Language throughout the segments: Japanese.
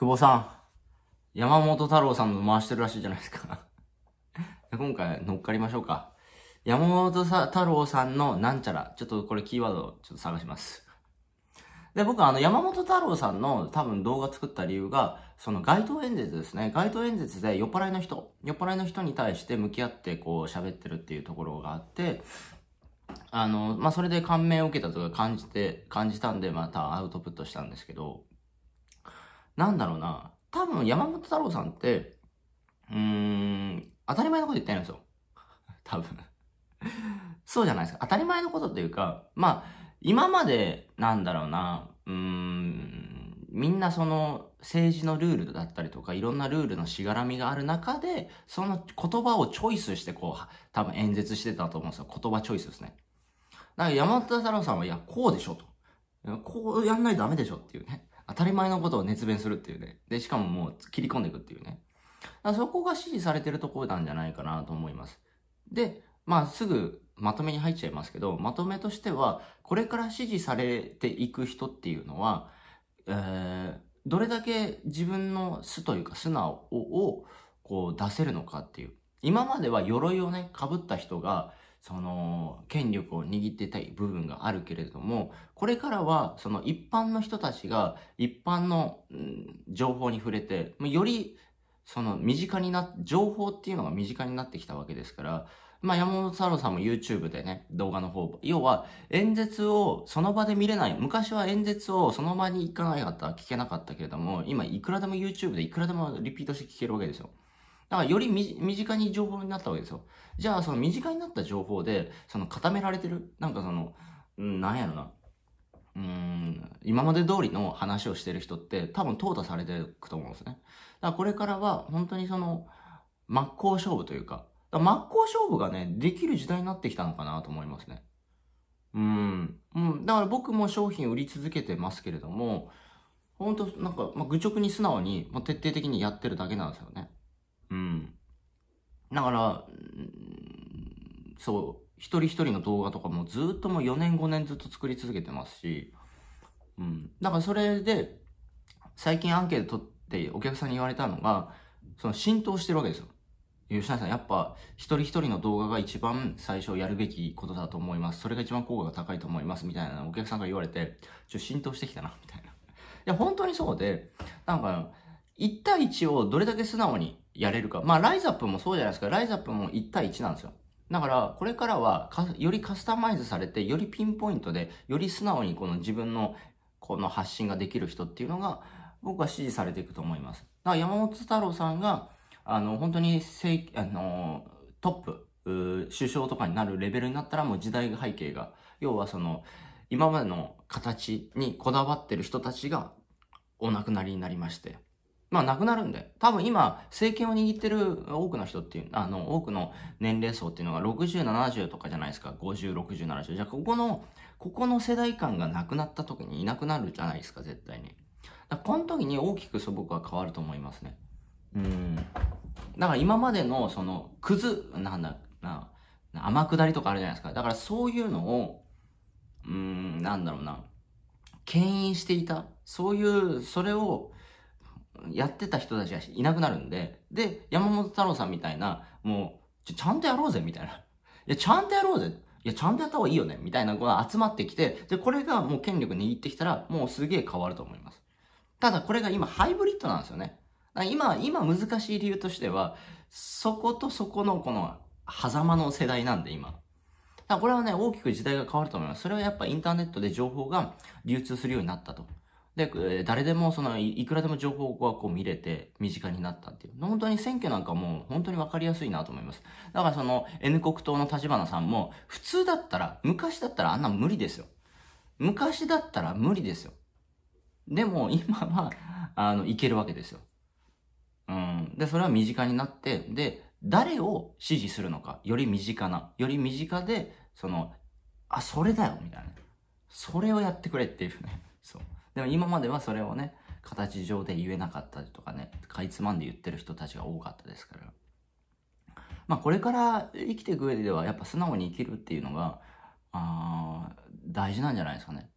久保さん、山本太郎さんの回してるらしいじゃないですか 今回乗っかりましょうか。山本太郎さんのなんちゃら。ちょっとこれキーワードちょっと探します。で、僕はあの山本太郎さんの多分動画作った理由が、その街頭演説ですね。街頭演説で酔っ払いの人、酔っ払いの人に対して向き合ってこう喋ってるっていうところがあって、あの、まあ、それで感銘を受けたとか感じて、感じたんでまたアウトプットしたんですけど、なんだろうな、多分山本太郎さんって、うーん、当たり前のこと言ってないんですよ。多分そうじゃないですか。当たり前のことっていうか、まあ、今まで、なんだろうな、うーん、みんなその政治のルールだったりとか、いろんなルールのしがらみがある中で、その言葉をチョイスして、こう、多分演説してたと思うんですよ。言葉チョイスですね。だから山本太郎さんは、いや、こうでしょと。こうやんないとダメでしょっていうね。当たり前のことを熱弁するっていうね。で、しかももう切り込んでいくっていうね。だそこが支持されてるところなんじゃないかなと思います。で、まあすぐまとめに入っちゃいますけど、まとめとしては、これから支持されていく人っていうのは、えー、どれだけ自分の素というか素直をこう出せるのかっていう。今までは鎧をね、被った人が、その、権力を握ってたい部分があるけれども、これからは、その一般の人たちが、一般の、うん、情報に触れて、より、その、身近にな、情報っていうのが身近になってきたわけですから、まあ、山本太郎さんも YouTube でね、動画の方、要は、演説をその場で見れない。昔は演説をその場に行かなかった、聞けなかったけれども、今、いくらでも YouTube でいくらでもリピートして聞けるわけですよ。だからより身近に情報になったわけですよ。じゃあ、その身近になった情報で、その固められてる、なんかその、うん、なんやろな。うん、今まで通りの話をしてる人って多分淘汰されていくと思うんですね。だからこれからは本当にその、真っ向勝負というか、か真っ向勝負がね、できる時代になってきたのかなと思いますね。うん。うん。だから僕も商品売り続けてますけれども、本当なんか、まあ、愚直に素直に、まあ、徹底的にやってるだけなんですよね。うん。だから、そう、一人一人の動画とかもずっともう4年5年ずっと作り続けてますし、うん。だからそれで、最近アンケート取ってお客さんに言われたのが、その浸透してるわけですよ。吉田さん、やっぱ一人一人の動画が一番最初やるべきことだと思います。それが一番効果が高いと思います。みたいなお客さんから言われて、ちょ、浸透してきたな、みたいな。いや、本当にそうで、なんか、1対1をどれだけ素直にやれるか。まあ、ライズアップもそうじゃないですか。ライズアップも1対1なんですよ。だから、これからはよりカスタマイズされて、よりピンポイントで、より素直にこの自分の、この発信ができる人っていうのが、僕は支持されていくと思います。だから山本太郎さんが、あの、本当に、あの、トップ、首相とかになるレベルになったらもう時代背景が、要はその、今までの形にこだわってる人たちがお亡くなりになりまして、まあ、なくなるんで。多分今、政権を握ってる多くの人っていう、あの、多くの年齢層っていうのが60、70とかじゃないですか。50、60、70。じゃあ、ここの、ここの世代間がなくなった時にいなくなるじゃないですか、絶対に。だこの時に大きくそう僕は変わると思いますね。うん。だから今までの、その、くず、なんだ、な、天下りとかあるじゃないですか。だからそういうのを、うん、なんだろうな、牽引していた。そういう、それを、やってた人たちがいなくなるんで、で、山本太郎さんみたいな、もう、ちちゃんとやろうぜ、みたいな。いや、ちゃんとやろうぜ。いや、ちゃんとやった方がいいよね、みたいな子が集まってきて、で、これがもう権力握ってきたら、もうすげえ変わると思います。ただ、これが今、ハイブリッドなんですよね。今、今難しい理由としては、そことそこのこの、狭間の世代なんで、今。これはね、大きく時代が変わると思います。それはやっぱインターネットで情報が流通するようになったと。で、誰でもそのいくらでも情報がこう見れて身近になったっていう。本当に選挙なんかも本当にわかりやすいなと思います。だからその N 国党の立花さんも普通だったら、昔だったらあんな無理ですよ。昔だったら無理ですよ。でも今は、あの、いけるわけですよ。うん。で、それは身近になって、で、誰を支持するのか、より身近な、より身近で、その、あ、それだよ、みたいな。それをやってくれっていうね。そう。でも今まではそれをね、形上で言えなかったりとかね、かいつまんで言ってる人たちが多かったですから。まあこれから生きていく上ではやっぱ素直に生きるっていうのが、あ大事なんじゃないですかね。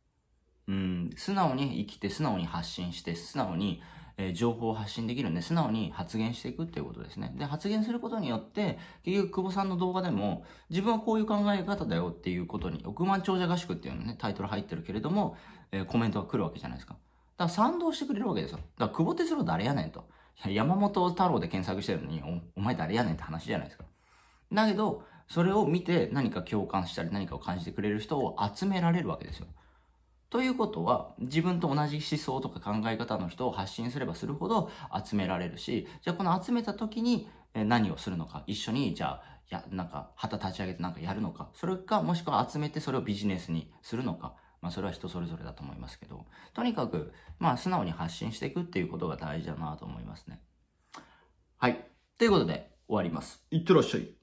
うん、素直に生きて、素直に発信して、素直にえ情報を発信できるんで、素直に発言していくっていうことですね。で、発言することによって、結局、久保さんの動画でも、自分はこういう考え方だよっていうことに、億万長者合宿っていうのね、タイトル入ってるけれども、えコメントが来るわけじゃないですか。だから賛同してくれるわけですよ。だから、久保哲郎誰やねんと。山本太郎で検索してるのにお、お前誰やねんって話じゃないですか。だけど、それを見て何か共感したり何かを感じてくれる人を集められるわけですよ。ということは、自分と同じ思想とか考え方の人を発信すればするほど集められるし、じゃあこの集めた時に何をするのか、一緒に、じゃあ、や、なんか、旗立ち上げてなんかやるのか、それか、もしくは集めてそれをビジネスにするのか、まあそれは人それぞれだと思いますけど、とにかく、まあ素直に発信していくっていうことが大事だなと思いますね。はい。ということで、終わります。いってらっしゃい。